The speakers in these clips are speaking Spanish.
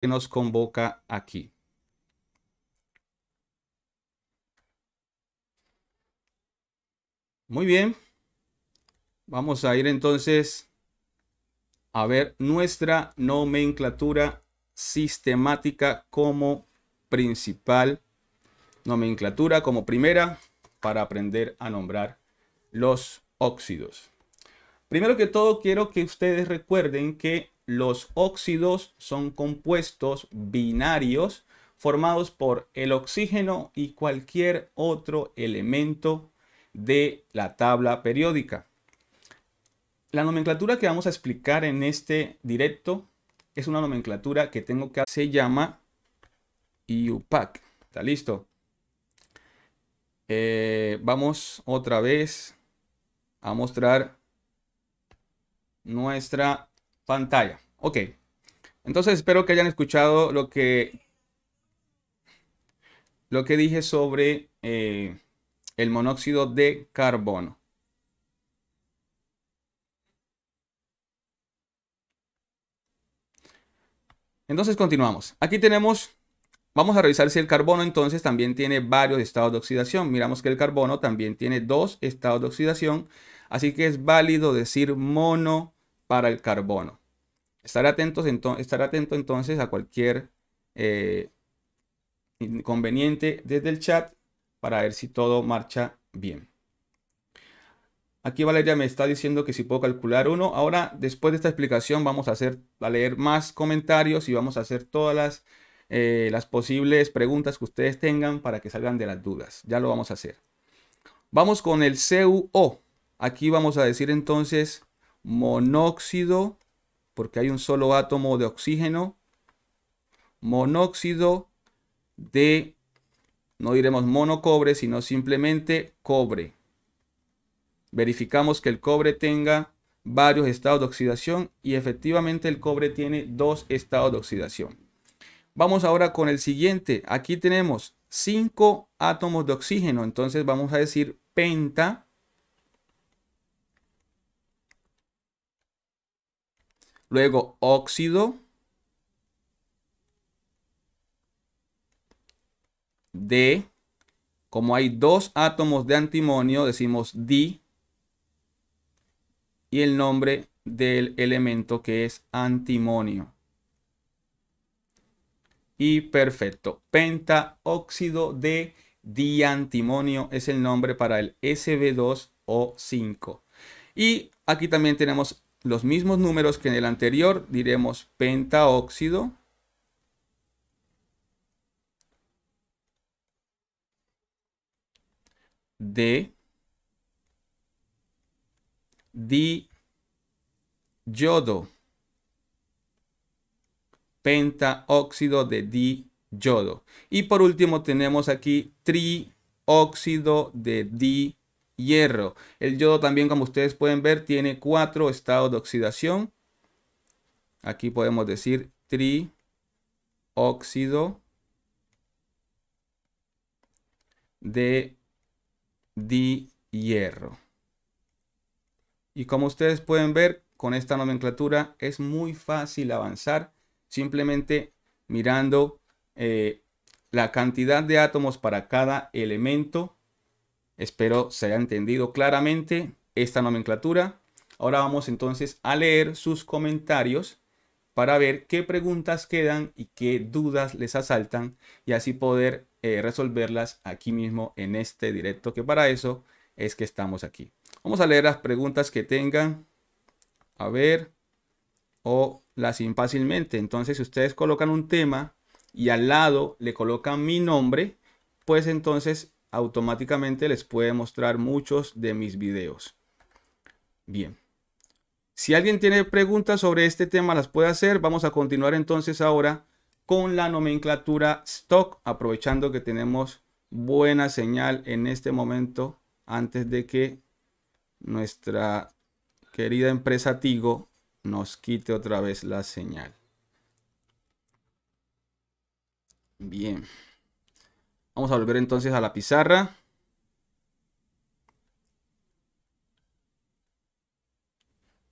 que nos convoca aquí. Muy bien. Vamos a ir entonces a ver nuestra nomenclatura sistemática como principal. Nomenclatura como primera para aprender a nombrar los óxidos. Primero que todo, quiero que ustedes recuerden que los óxidos son compuestos binarios formados por el oxígeno y cualquier otro elemento de la tabla periódica. La nomenclatura que vamos a explicar en este directo es una nomenclatura que tengo que se llama IUPAC. Está listo. Eh, vamos otra vez a mostrar nuestra pantalla. Ok. Entonces espero que hayan escuchado lo que, lo que dije sobre eh, el monóxido de carbono. Entonces continuamos. Aquí tenemos, vamos a revisar si el carbono entonces también tiene varios estados de oxidación. Miramos que el carbono también tiene dos estados de oxidación, así que es válido decir mono para el carbono. Estar, atentos, atento entonces a cualquier eh, inconveniente desde el chat para ver si todo marcha bien. Aquí Valeria me está diciendo que si puedo calcular uno. Ahora, después de esta explicación, vamos a, hacer, a leer más comentarios y vamos a hacer todas las, eh, las posibles preguntas que ustedes tengan para que salgan de las dudas. Ya lo vamos a hacer. Vamos con el CuO. Aquí vamos a decir entonces monóxido porque hay un solo átomo de oxígeno, monóxido de, no diremos monocobre, sino simplemente cobre. Verificamos que el cobre tenga varios estados de oxidación y efectivamente el cobre tiene dos estados de oxidación. Vamos ahora con el siguiente. Aquí tenemos cinco átomos de oxígeno, entonces vamos a decir penta luego óxido de, como hay dos átomos de antimonio, decimos di, y el nombre del elemento que es antimonio. Y perfecto, pentaóxido de diantimonio es el nombre para el SB2O5. Y aquí también tenemos los mismos números que en el anterior, diremos pentaóxido. de di yodo pentaóxido de di yodo y por último tenemos aquí trióxido de di hierro. El yodo también, como ustedes pueden ver, tiene cuatro estados de oxidación. Aquí podemos decir trióxido de hierro Y como ustedes pueden ver, con esta nomenclatura es muy fácil avanzar simplemente mirando eh, la cantidad de átomos para cada elemento Espero se haya entendido claramente esta nomenclatura. Ahora vamos entonces a leer sus comentarios para ver qué preguntas quedan y qué dudas les asaltan y así poder eh, resolverlas aquí mismo en este directo que para eso es que estamos aquí. Vamos a leer las preguntas que tengan. A ver. O las impácilmente. Entonces, si ustedes colocan un tema y al lado le colocan mi nombre, pues entonces automáticamente les puede mostrar muchos de mis videos. Bien. Si alguien tiene preguntas sobre este tema, las puede hacer. Vamos a continuar entonces ahora con la nomenclatura stock, aprovechando que tenemos buena señal en este momento antes de que nuestra querida empresa Tigo nos quite otra vez la señal. Bien. Vamos a volver entonces a la pizarra.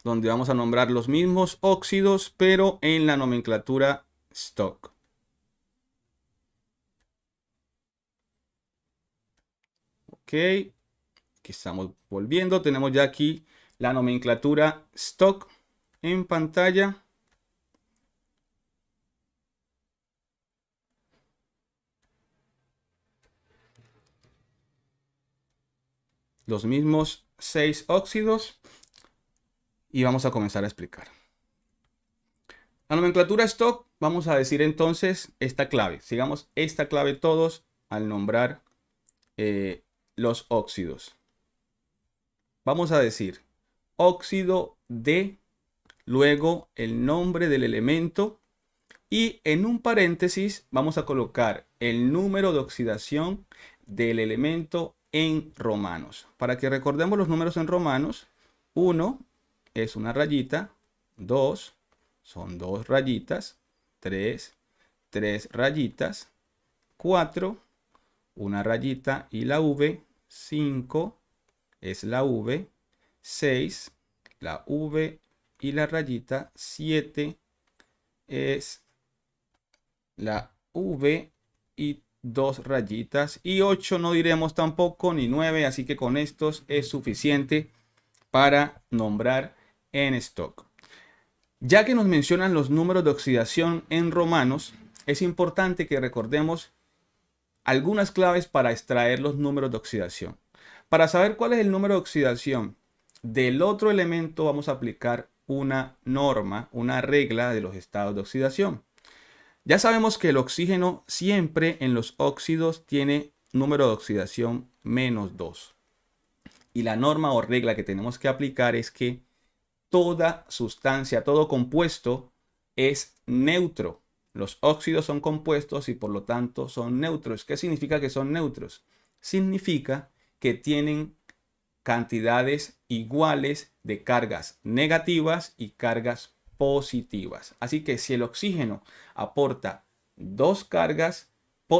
Donde vamos a nombrar los mismos óxidos, pero en la nomenclatura stock. Ok, aquí estamos volviendo. Tenemos ya aquí la nomenclatura stock en pantalla. los mismos seis óxidos y vamos a comenzar a explicar. La nomenclatura stock, vamos a decir entonces esta clave. Sigamos esta clave todos al nombrar eh, los óxidos. Vamos a decir óxido de, luego el nombre del elemento y en un paréntesis vamos a colocar el número de oxidación del elemento en romanos. Para que recordemos los números en romanos, 1 es una rayita, 2 son dos rayitas, 3, 3 rayitas, 4, una rayita y la V, 5 es la V, 6, la V y la rayita, 7 es la V y dos rayitas y ocho no diremos tampoco ni nueve así que con estos es suficiente para nombrar en stock ya que nos mencionan los números de oxidación en romanos es importante que recordemos algunas claves para extraer los números de oxidación para saber cuál es el número de oxidación del otro elemento vamos a aplicar una norma una regla de los estados de oxidación ya sabemos que el oxígeno siempre en los óxidos tiene número de oxidación menos 2. Y la norma o regla que tenemos que aplicar es que toda sustancia, todo compuesto es neutro. Los óxidos son compuestos y por lo tanto son neutros. ¿Qué significa que son neutros? Significa que tienen cantidades iguales de cargas negativas y cargas positivas. Así que si el oxígeno aporta dos cargas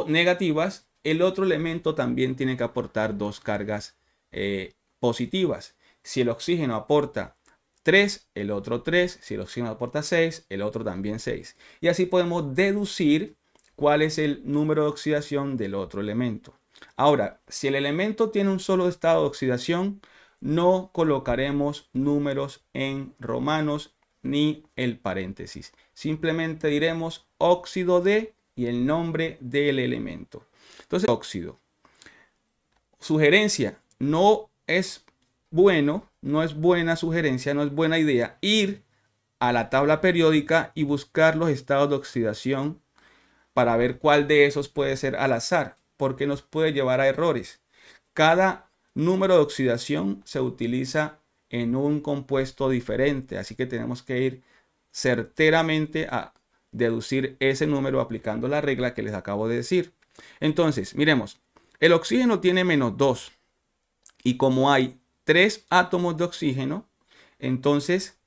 negativas, el otro elemento también tiene que aportar dos cargas eh, positivas. Si el oxígeno aporta 3, el otro 3. Si el oxígeno aporta 6, el otro también 6. Y así podemos deducir cuál es el número de oxidación del otro elemento. Ahora, si el elemento tiene un solo estado de oxidación, no colocaremos números en romanos ni el paréntesis. Simplemente diremos óxido de y el nombre del elemento. Entonces, óxido. Sugerencia, no es bueno, no es buena sugerencia, no es buena idea ir a la tabla periódica y buscar los estados de oxidación para ver cuál de esos puede ser al azar, porque nos puede llevar a errores. Cada número de oxidación se utiliza en un compuesto diferente. Así que tenemos que ir certeramente a deducir ese número aplicando la regla que les acabo de decir. Entonces, miremos, el oxígeno tiene menos 2 y como hay 3 átomos de oxígeno, entonces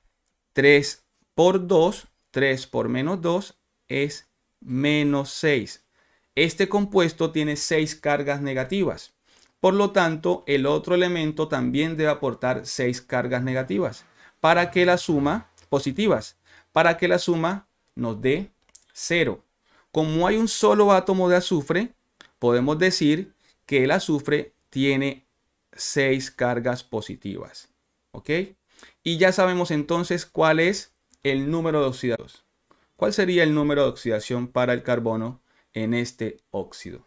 3 por 2, 3 por menos 2 es menos 6. Este compuesto tiene 6 cargas negativas. Por lo tanto, el otro elemento también debe aportar seis cargas negativas para que la suma, positivas, para que la suma nos dé cero. Como hay un solo átomo de azufre, podemos decir que el azufre tiene seis cargas positivas. ¿Ok? Y ya sabemos entonces cuál es el número de oxidados. ¿Cuál sería el número de oxidación para el carbono en este óxido?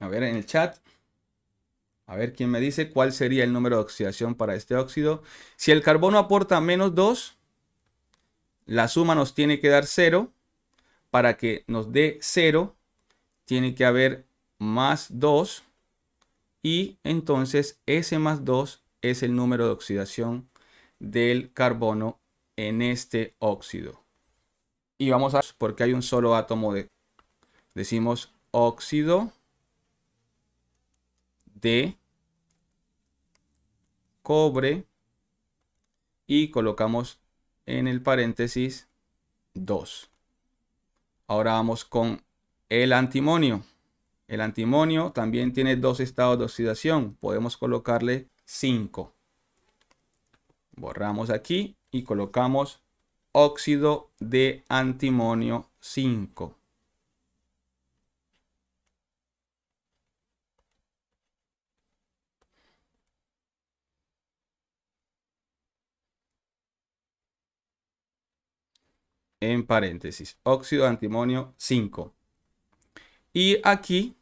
A ver, en el chat. A ver quién me dice cuál sería el número de oxidación para este óxido. Si el carbono aporta menos 2, la suma nos tiene que dar 0. Para que nos dé 0, tiene que haber más 2. Y entonces ese más 2 es el número de oxidación del carbono en este óxido. Y vamos a... porque hay un solo átomo de... Decimos óxido de cobre y colocamos en el paréntesis 2. Ahora vamos con el antimonio. El antimonio también tiene dos estados de oxidación. Podemos colocarle 5. Borramos aquí y colocamos óxido de antimonio 5. en paréntesis, óxido de antimonio 5. Y aquí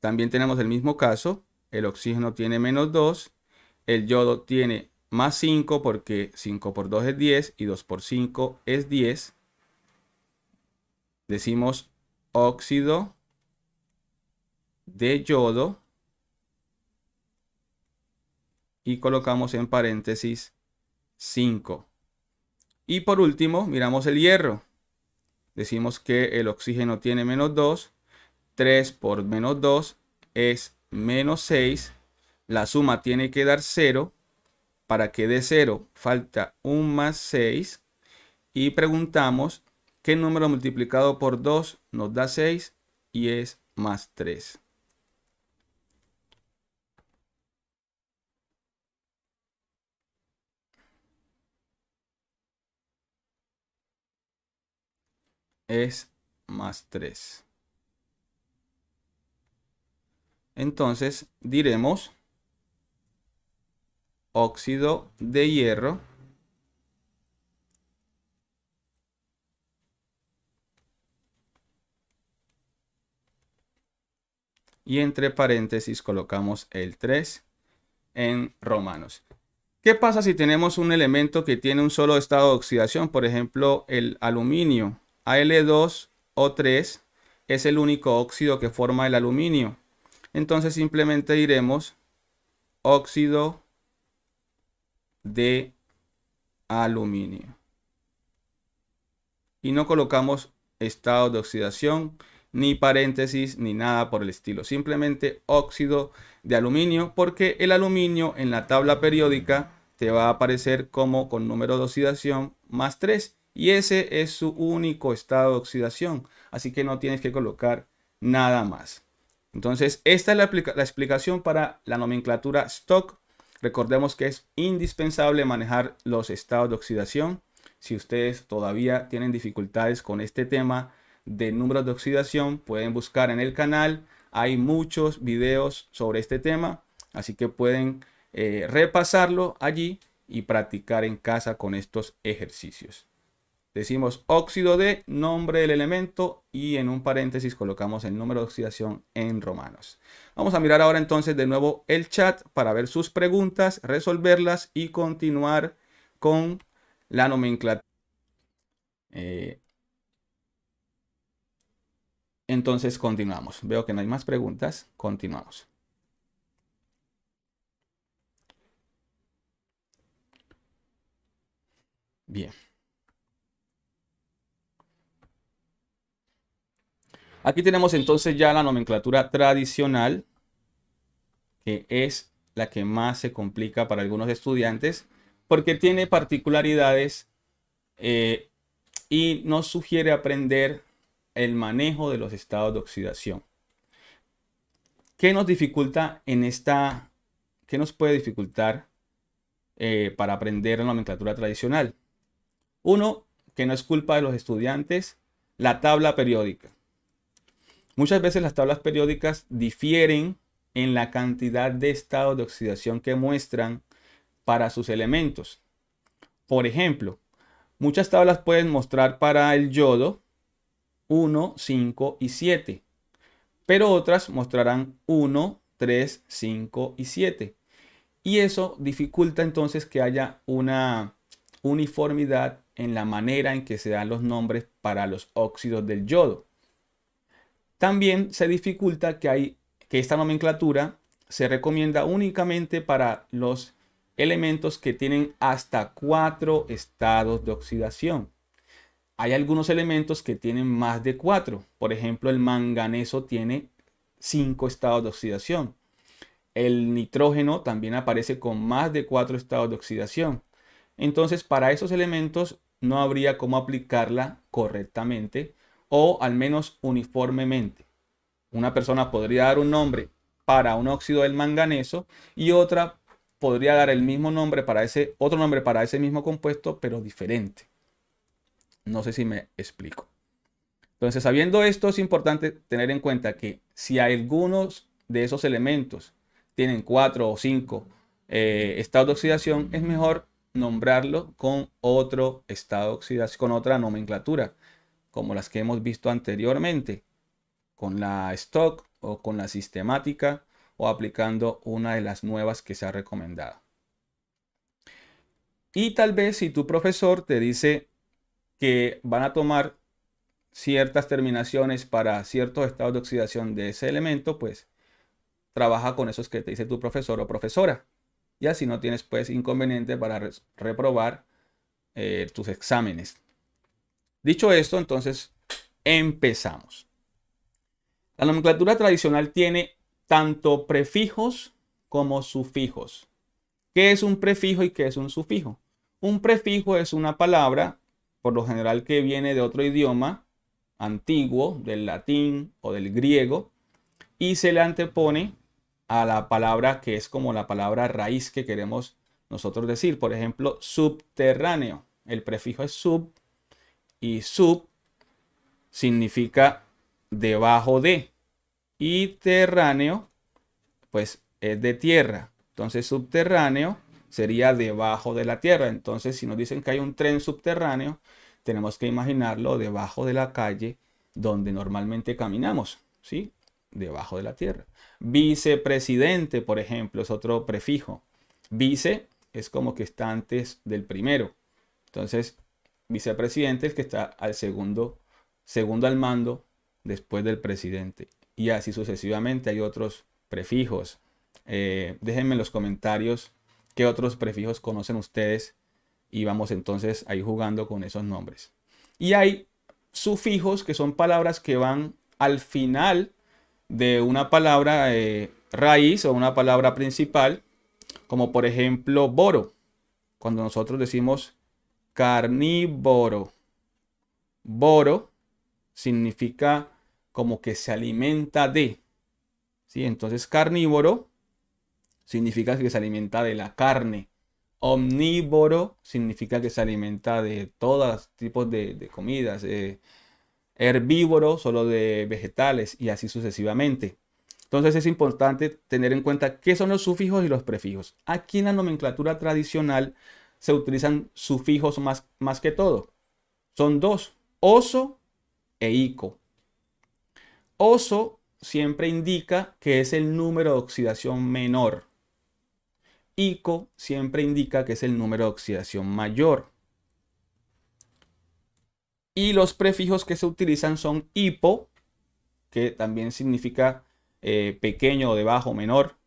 también tenemos el mismo caso, el oxígeno tiene menos 2, el yodo tiene más 5 porque 5 por 2 es 10 y 2 por 5 es 10. Decimos óxido de yodo y colocamos en paréntesis 5. Y por último, miramos el hierro. Decimos que el oxígeno tiene menos 2. 3 por menos 2 es menos 6. La suma tiene que dar 0. Para que dé 0 falta 1 más 6. Y preguntamos qué número multiplicado por 2 nos da 6 y es más 3. es más 3. Entonces diremos óxido de hierro y entre paréntesis colocamos el 3 en romanos. ¿Qué pasa si tenemos un elemento que tiene un solo estado de oxidación? Por ejemplo, el aluminio al2O3 e es el único óxido que forma el aluminio. Entonces simplemente diremos óxido de aluminio. Y no colocamos estado de oxidación, ni paréntesis, ni nada por el estilo. Simplemente óxido de aluminio, porque el aluminio en la tabla periódica te va a aparecer como con número de oxidación más 3. Y ese es su único estado de oxidación. Así que no tienes que colocar nada más. Entonces, esta es la, explicación para la nomenclatura stock. Recordemos que es indispensable manejar los estados de oxidación. Si ustedes todavía tienen dificultades con este tema de números de oxidación, pueden buscar en el canal. Hay muchos videos sobre este tema, así que pueden eh, repasarlo allí y practicar en casa con estos ejercicios. Decimos óxido de, nombre del elemento y en un paréntesis colocamos el número de oxidación en romanos. Vamos a mirar ahora entonces de nuevo el chat para ver sus preguntas, resolverlas y continuar con la nomenclatura. Eh, entonces continuamos. Veo que no hay más preguntas. Continuamos. Bien. Aquí tenemos entonces ya la nomenclatura tradicional, que es la que más se complica para algunos estudiantes, porque tiene particularidades eh, y nos sugiere aprender el manejo de los estados de oxidación. ¿Qué nos dificulta en esta? ¿Qué nos puede dificultar eh, para aprender la nomenclatura tradicional? Uno, que no es culpa de los estudiantes, la tabla periódica. Muchas veces las tablas periódicas difieren en la cantidad de estados de oxidación que muestran para sus elementos. Por ejemplo, muchas tablas pueden mostrar para el yodo 1, 5 y 7, pero otras mostrarán 1, 3, 5 y 7. Y eso dificulta entonces que haya una uniformidad en la manera en que se dan los nombres para los óxidos del yodo. También se dificulta que, hay, que esta nomenclatura se recomienda únicamente para los elementos que tienen hasta cuatro estados de oxidación. Hay algunos elementos que tienen más de cuatro. Por ejemplo, el manganeso tiene cinco estados de oxidación. El nitrógeno también aparece con más de cuatro estados de oxidación. Entonces, para esos elementos no habría cómo aplicarla correctamente o al menos uniformemente. Una persona podría dar un nombre para un óxido del manganeso y otra podría dar el mismo nombre para ese otro nombre para ese mismo compuesto, pero diferente. No sé si me explico. Entonces, sabiendo esto, es importante tener en cuenta que si algunos de esos elementos tienen cuatro o cinco eh, estados de oxidación, es mejor nombrarlo con otro estado de oxidación, con otra nomenclatura como las que hemos visto anteriormente, con la stock o con la sistemática o aplicando una de las nuevas que se ha recomendado. Y tal vez si tu profesor te dice que van a tomar ciertas terminaciones para ciertos estados de oxidación de ese elemento, pues trabaja con esos que te dice tu profesor o profesora. Y así no tienes pues inconveniente para reprobar eh, tus exámenes. Dicho esto, entonces empezamos. La nomenclatura tradicional tiene tanto prefijos como sufijos. ¿Qué es un prefijo y qué es un sufijo? Un prefijo es una palabra, por lo general que viene de otro idioma antiguo, del latín o del griego, y se le antepone a la palabra que es como la palabra raíz que queremos nosotros decir. Por ejemplo, subterráneo. El prefijo es sub y sub significa debajo de y terráneo pues es de tierra. Entonces subterráneo sería debajo de la tierra. Entonces si nos dicen que hay un tren subterráneo, tenemos que imaginarlo debajo de la calle donde normalmente caminamos, ¿sí? Debajo de la tierra. Vicepresidente, por ejemplo, es otro prefijo. Vice es como que está antes del primero. Entonces, vicepresidente el que está al segundo, segundo al mando después del presidente. Y así sucesivamente hay otros prefijos. Eh, déjenme en los comentarios qué otros prefijos conocen ustedes y vamos entonces ahí jugando con esos nombres. Y hay sufijos que son palabras que van al final de una palabra eh, raíz o una palabra principal, como por ejemplo boro. Cuando nosotros decimos Carnívoro. Boro significa como que se alimenta de. ¿sí? Entonces carnívoro significa que se alimenta de la carne. Omnívoro significa que se alimenta de todos tipos de, comidas. Eh, herbívoro solo de vegetales y así sucesivamente. Entonces es importante tener en cuenta qué son los sufijos y los prefijos. Aquí en la nomenclatura tradicional se utilizan sufijos más, más que todo. Son dos, oso e ico. Oso siempre indica que es el número de oxidación menor. ICO siempre indica que es el número de oxidación mayor. Y los prefijos que se utilizan son hipo, que también significa eh, pequeño, debajo, menor.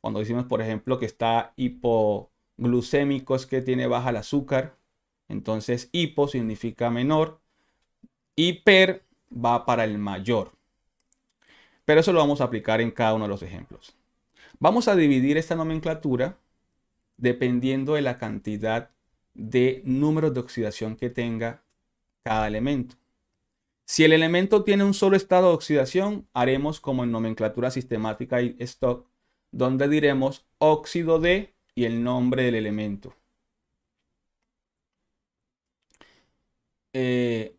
Cuando decimos, por ejemplo, que está hipo, glucémicos que tiene baja el azúcar. Entonces hipo significa menor. Hiper va para el mayor. Pero eso lo vamos a aplicar en cada uno de los ejemplos. Vamos a dividir esta nomenclatura dependiendo de la cantidad de números de oxidación que tenga cada elemento. Si el elemento tiene un solo estado de oxidación, haremos como en nomenclatura sistemática y stock, donde diremos óxido de y el nombre del elemento. Eh,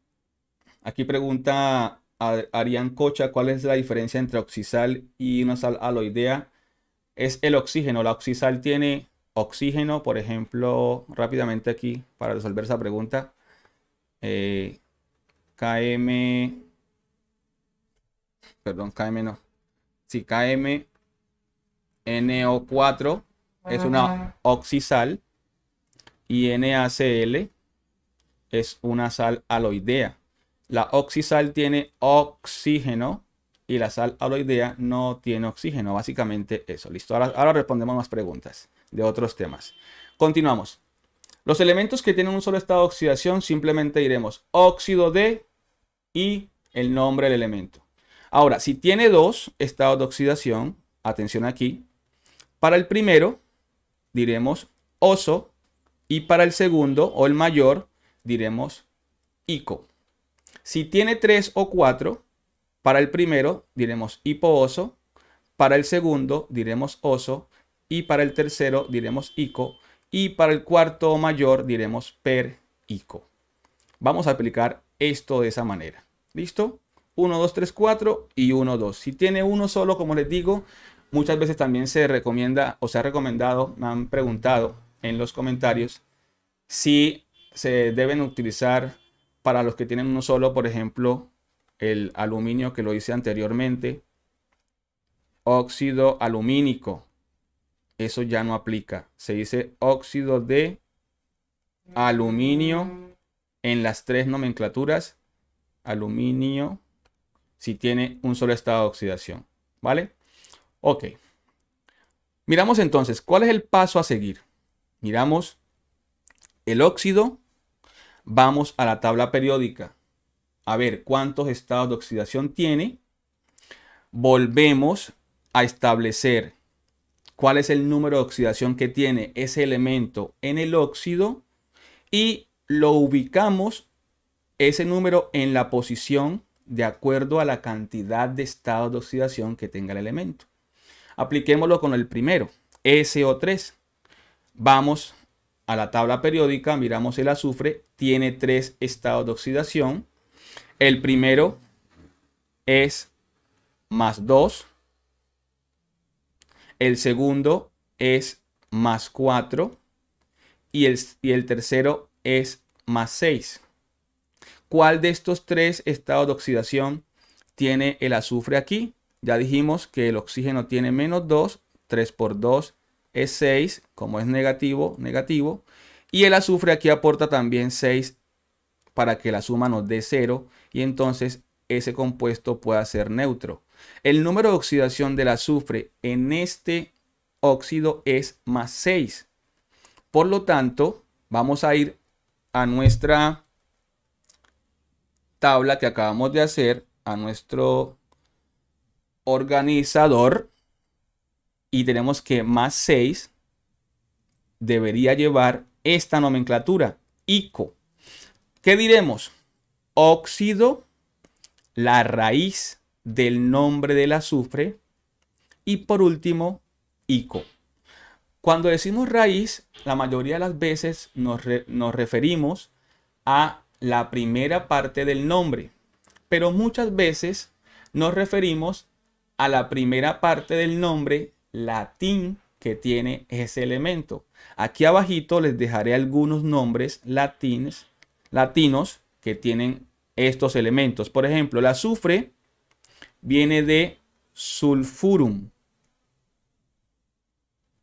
aquí pregunta a Cocha cuál es la diferencia entre oxisal y una sal aloidea. Es el oxígeno. La oxisal tiene oxígeno, por ejemplo, rápidamente aquí para resolver esa pregunta. Eh, KM, perdón, KM no. Si KM NO4 es una oxisal y NaCl es una sal aloidea. La oxisal tiene oxígeno y la sal aloidea no tiene oxígeno. Básicamente eso. Listo. Ahora, ahora respondemos más preguntas de otros temas. Continuamos. Los elementos que tienen un solo estado de oxidación simplemente diremos óxido de y el nombre del elemento. Ahora, si tiene dos estados de oxidación, atención aquí, para el primero diremos oso y para el segundo o el mayor diremos ico. Si tiene tres o cuatro, para el primero diremos oso para el segundo diremos oso y para el tercero diremos ico y para el cuarto o mayor diremos per ico. Vamos a aplicar esto de esa manera. ¿Listo? 1, 2, 3, 4 y 1, 2. Si tiene uno solo, como les digo, Muchas veces también se recomienda o se ha recomendado, me han preguntado en los comentarios si se deben utilizar para los que tienen uno solo, por ejemplo, el aluminio que lo hice anteriormente, óxido alumínico. Eso ya no aplica. Se dice óxido de aluminio en las tres nomenclaturas. Aluminio si tiene un solo estado de oxidación. ¿Vale? Ok. Miramos entonces, ¿cuál es el paso a seguir? Miramos el óxido, vamos a la tabla periódica, a ver cuántos estados de oxidación tiene, volvemos a establecer cuál es el número de oxidación que tiene ese elemento en el óxido y lo ubicamos ese número en la posición de acuerdo a la cantidad de estados de oxidación que tenga el elemento. Apliquémoslo con el primero, SO3. Vamos a la tabla periódica, miramos el azufre, tiene tres estados de oxidación. El primero es más 2. El segundo es más 4. Y el, y el tercero es más 6. ¿Cuál de estos tres estados de oxidación tiene el azufre aquí? Ya dijimos que el oxígeno tiene menos 2, 3 por 2 es 6, como es negativo, negativo. Y el azufre aquí aporta también 6 para que la suma nos dé 0 y entonces ese compuesto pueda ser neutro. El número de oxidación del azufre en este óxido es más 6. Por lo tanto, vamos a ir a nuestra tabla que acabamos de hacer, a nuestro organizador y tenemos que más 6 debería llevar esta nomenclatura, ICO. ¿Qué diremos? Óxido, la raíz del nombre del azufre y por último, ICO. Cuando decimos raíz, la mayoría de las veces nos, nos referimos a la primera parte del nombre, pero muchas veces nos referimos a la primera parte del nombre latín que tiene ese elemento. Aquí abajito les dejaré algunos nombres latines, latinos que tienen estos elementos. Por ejemplo, el azufre viene de sulfurum.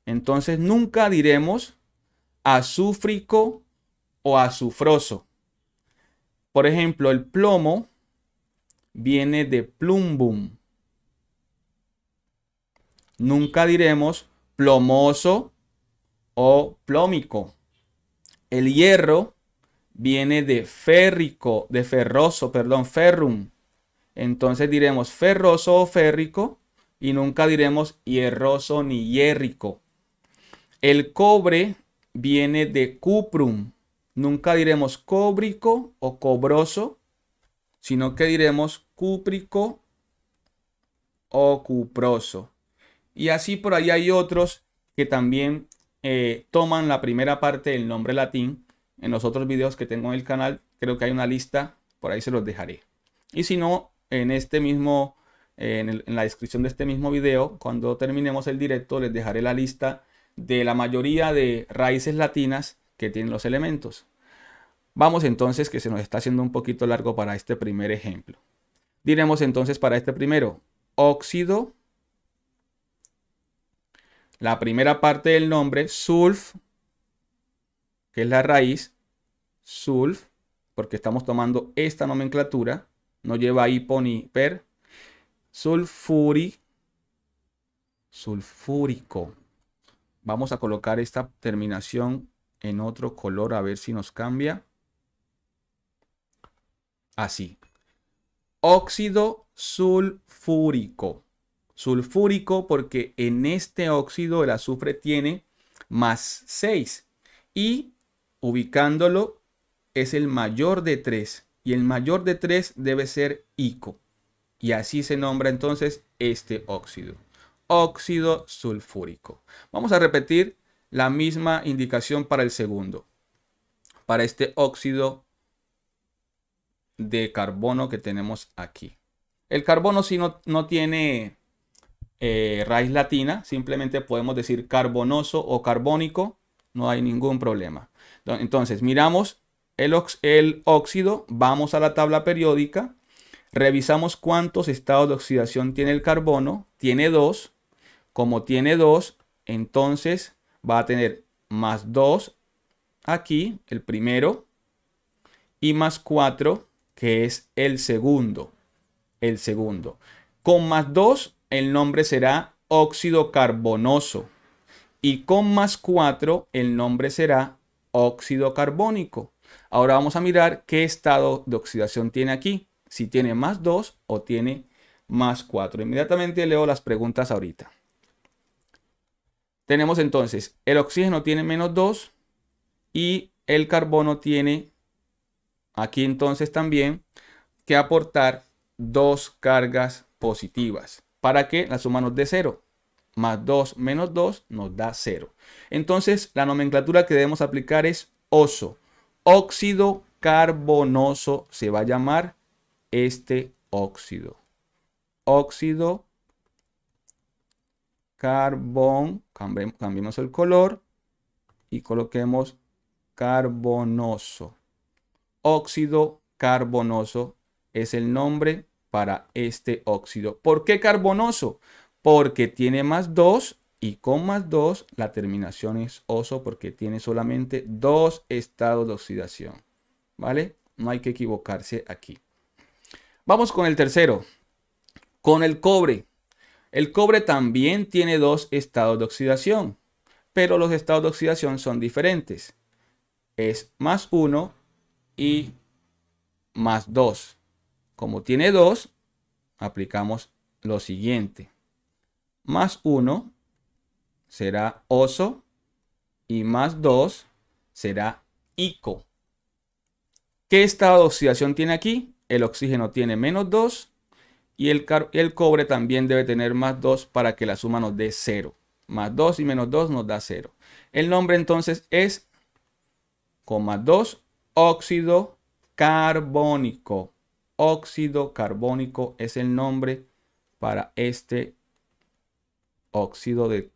Entonces nunca diremos azúfrico o azufroso. Por ejemplo, el plomo viene de plumbum. Nunca diremos plomoso o plómico. El hierro viene de férrico, de ferroso, perdón, ferrum. Entonces diremos ferroso o férrico y nunca diremos hierroso ni hierrico. El cobre viene de cuprum. Nunca diremos cóbrico o cobroso, sino que diremos cúprico o cuproso. Y así por ahí hay otros que también eh, toman la primera parte del nombre latín. En los otros videos que tengo en el canal, creo que hay una lista, por ahí se los dejaré. Y si no, en este mismo, eh, en la descripción de este mismo video, cuando terminemos el directo, les dejaré la lista de la mayoría de raíces latinas que tienen los elementos. Vamos entonces que se nos está haciendo un poquito largo para este primer ejemplo. Diremos entonces para este primero, óxido la primera parte del nombre, sulf, que es la raíz, sulf, porque estamos tomando esta nomenclatura, no lleva hipo ni per, sulfuri, sulfúrico. Vamos a colocar esta terminación en otro color a ver si nos cambia. Así. Óxido sulfúrico sulfúrico porque en este óxido el azufre tiene más 6 y ubicándolo es el mayor de 3 y el mayor de 3 debe ser ico y así se nombra entonces este óxido óxido sulfúrico vamos a repetir la misma indicación para el segundo para este óxido de carbono que tenemos aquí el carbono si no, no tiene eh, raíz latina, simplemente podemos decir carbonoso o carbónico, no hay ningún problema. Entonces, miramos el, el óxido, vamos a la tabla periódica, revisamos cuántos estados de oxidación tiene el carbono, tiene dos como tiene dos entonces va a tener más 2 aquí, el primero, y más 4, que es el segundo, el segundo. Con más 2 el nombre será óxido carbonoso. Y con más 4 el nombre será óxido carbónico. Ahora vamos a mirar qué estado de oxidación tiene aquí. Si tiene más 2 o tiene más 4. Inmediatamente leo las preguntas ahorita. Tenemos entonces, el oxígeno tiene menos 2 y el carbono tiene, aquí entonces también, que aportar dos cargas positivas para que la suma nos dé 0. Más 2 menos 2 nos da 0. Entonces, la nomenclatura que debemos aplicar es oso. Óxido carbonoso se va a llamar este óxido. Óxido carbón, cambiemos el color y coloquemos carbonoso. Óxido carbonoso es el nombre para este óxido. ¿Por qué carbonoso? Porque tiene más 2 y con más 2 la terminación es oso porque tiene solamente dos estados de oxidación. ¿Vale? No hay que equivocarse aquí. Vamos con el tercero, con el cobre. El cobre también tiene dos estados de oxidación, pero los estados de oxidación son diferentes. Es más 1 y más 2. Como tiene 2, aplicamos lo siguiente. Más 1 será oso y más 2 será ico. ¿Qué estado de oxidación tiene aquí? El oxígeno tiene menos 2 y el, el, cobre también debe tener más 2 para que la suma nos dé 0. Más 2 y menos 2 nos da 0. El nombre entonces es, coma 2, óxido carbónico. Óxido carbónico es el nombre para este óxido de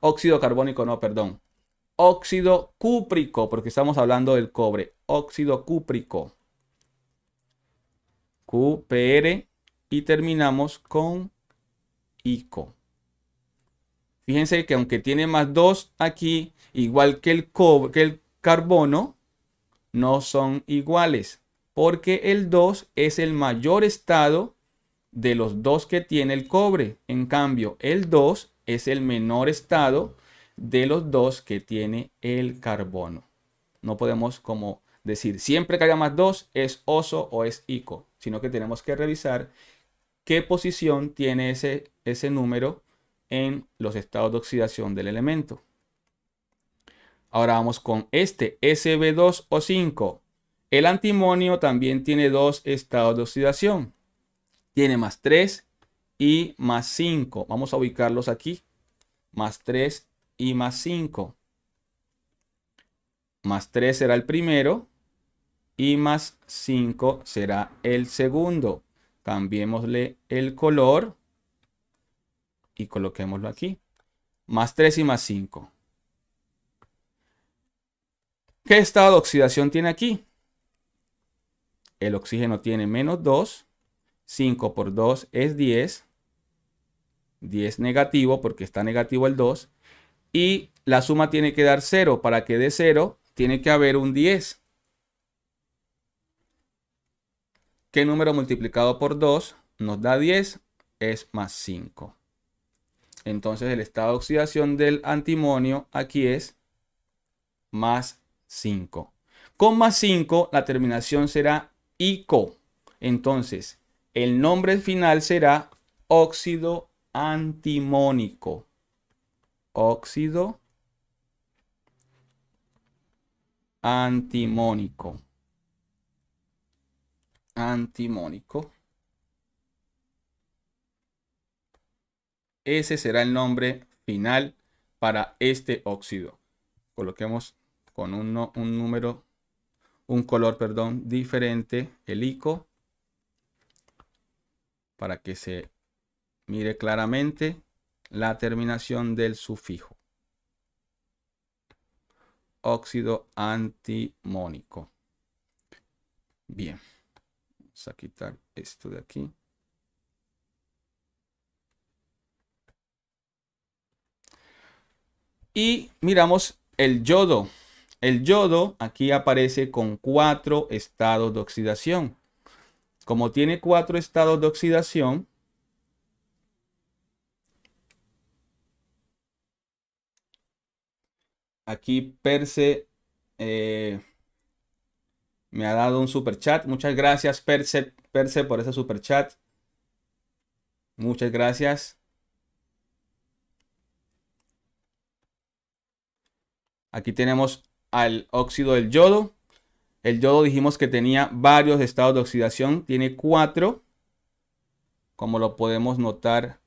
óxido carbónico, no, perdón. Óxido cúprico, porque estamos hablando del cobre. Óxido cúprico. QPR y terminamos con ICO. Fíjense que aunque tiene más dos aquí, igual que el, cobre, que el carbono, no son iguales porque el 2 es el mayor estado de los dos que tiene el cobre. En cambio, el 2 es el menor estado de los dos que tiene el carbono. No podemos como decir siempre que haya más 2 es oso o es ico, sino que tenemos que revisar qué posición tiene ese, ese número en los estados de oxidación del elemento. Ahora vamos con este SB2O5. El antimonio también tiene dos estados de oxidación. Tiene más 3 y más 5. Vamos a ubicarlos aquí. Más 3 y más 5. Más 3 será el primero y más 5 será el segundo. Cambiémosle el color y coloquémoslo aquí. Más 3 y más 5. ¿Qué estado de oxidación tiene aquí? el oxígeno tiene menos 2, 5 por 2 es 10, 10 negativo porque está negativo el 2, y la suma tiene que dar 0, para que dé 0 tiene que haber un 10. ¿Qué número multiplicado por 2 nos da 10? Es más 5. Entonces el estado de oxidación del antimonio aquí es más 5. Con más 5 la terminación será ico. Entonces, el nombre final será óxido antimónico. Óxido antimónico. Antimónico. Ese será el nombre final para este óxido. Coloquemos con un, un número un color, perdón, diferente, el ICO, para que se mire claramente la terminación del sufijo. Óxido antimónico. Bien. Vamos a quitar esto de aquí. Y miramos el yodo. El yodo aquí aparece con cuatro estados de oxidación. Como tiene cuatro estados de oxidación, aquí Perse eh, me ha dado un super chat. Muchas gracias Perse, Perse por ese super chat. Muchas gracias. Aquí tenemos al óxido del yodo. El yodo dijimos que tenía varios estados de oxidación, tiene cuatro, como lo podemos notar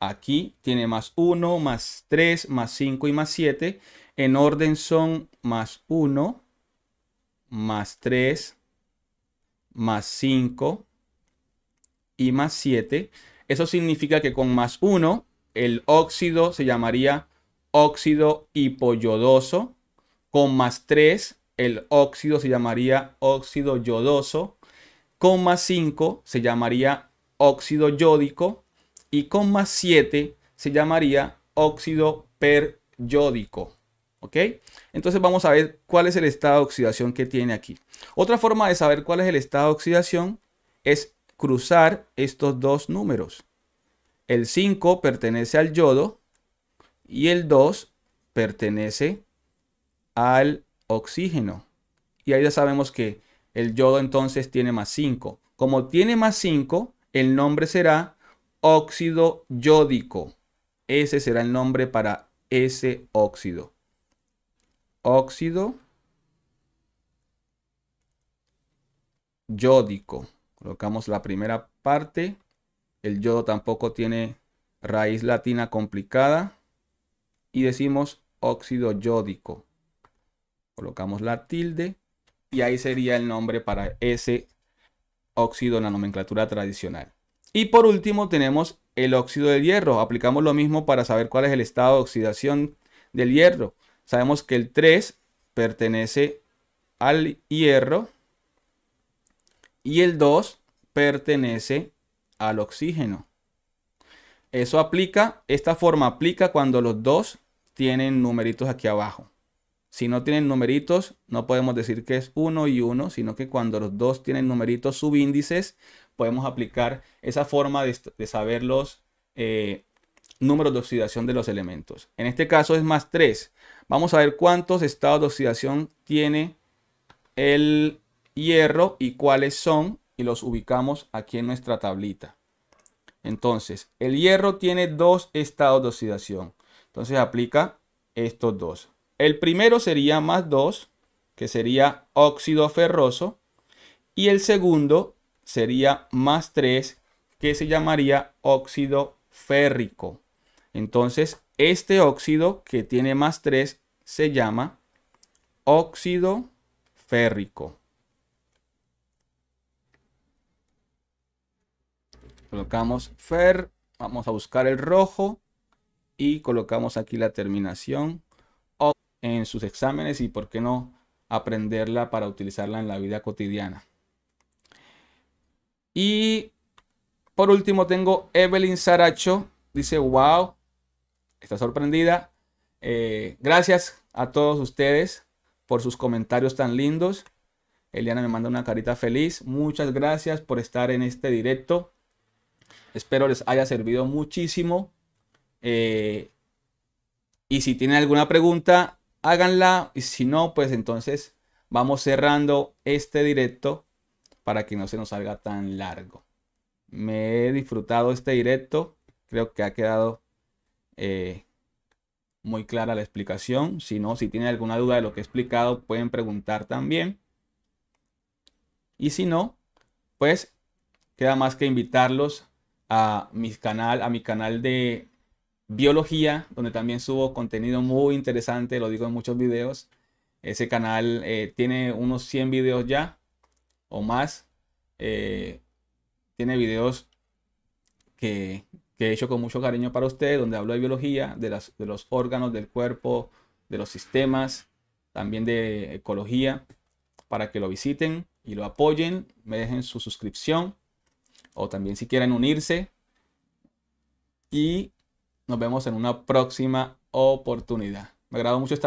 aquí. Tiene más 1, más 3, más 5 y más 7. En orden son más 1, más 3, más 5 y más 7. Eso significa que con más 1 el óxido se llamaría óxido hipoyodoso con más 3, el óxido se llamaría óxido yodoso, con más 5 se llamaría óxido yódico y con más 7 se llamaría óxido periódico. ¿Ok? Entonces vamos a ver cuál es el estado de oxidación que tiene aquí. Otra forma de saber cuál es el estado de oxidación es cruzar estos dos números. El 5 pertenece al yodo y el 2 pertenece al oxígeno. Y ahí ya sabemos que el yodo entonces tiene más 5. Como tiene más 5, el nombre será óxido yódico. Ese será el nombre para ese óxido. Óxido yódico. Colocamos la primera parte. El yodo tampoco tiene raíz latina complicada. Y decimos óxido yódico colocamos la tilde y ahí sería el nombre para ese óxido en la nomenclatura tradicional. Y por último tenemos el óxido de hierro. Aplicamos lo mismo para saber cuál es el estado de oxidación del hierro. Sabemos que el 3 pertenece al hierro y el 2 pertenece al oxígeno. Eso aplica, esta forma aplica cuando los dos tienen numeritos aquí abajo. Si no tienen numeritos, no podemos decir que es 1 y 1, sino que cuando los dos tienen numeritos subíndices, podemos aplicar esa forma de, saber los eh, números de oxidación de los elementos. En este caso es más 3. Vamos a ver cuántos estados de oxidación tiene el hierro y cuáles son, y los ubicamos aquí en nuestra tablita. Entonces, el hierro tiene dos estados de oxidación. Entonces aplica estos dos. El primero sería más 2, que sería óxido ferroso. Y el segundo sería más 3, que se llamaría óxido férrico. Entonces, este óxido que tiene más 3 se llama óxido férrico. Colocamos fer, vamos a buscar el rojo y colocamos aquí la terminación en sus exámenes y por qué no aprenderla para utilizarla en la vida cotidiana. Y por último tengo Evelyn Saracho. Dice, wow, está sorprendida. Eh, gracias a todos ustedes por sus comentarios tan lindos. Eliana me manda una carita feliz. Muchas gracias por estar en este directo. Espero les haya servido muchísimo. Eh, y si tienen alguna pregunta, háganla y si no, pues entonces vamos cerrando este directo para que no se nos salga tan largo. Me he disfrutado este directo, creo que ha quedado eh, muy clara la explicación. Si no, si tienen alguna duda de lo que he explicado, pueden preguntar también. Y si no, pues queda más que invitarlos a mi canal, a mi canal de biología, donde también subo contenido muy interesante, lo digo en muchos videos. Ese canal eh, tiene unos 100 videos ya o más. Eh, tiene videos que, he hecho con mucho cariño para ustedes, donde hablo de biología, de, de los órganos del cuerpo, de los sistemas, también de ecología, para que lo visiten y lo apoyen, me dejen su suscripción o también si quieren unirse. Y nos vemos en una próxima oportunidad. Me agradó mucho estar.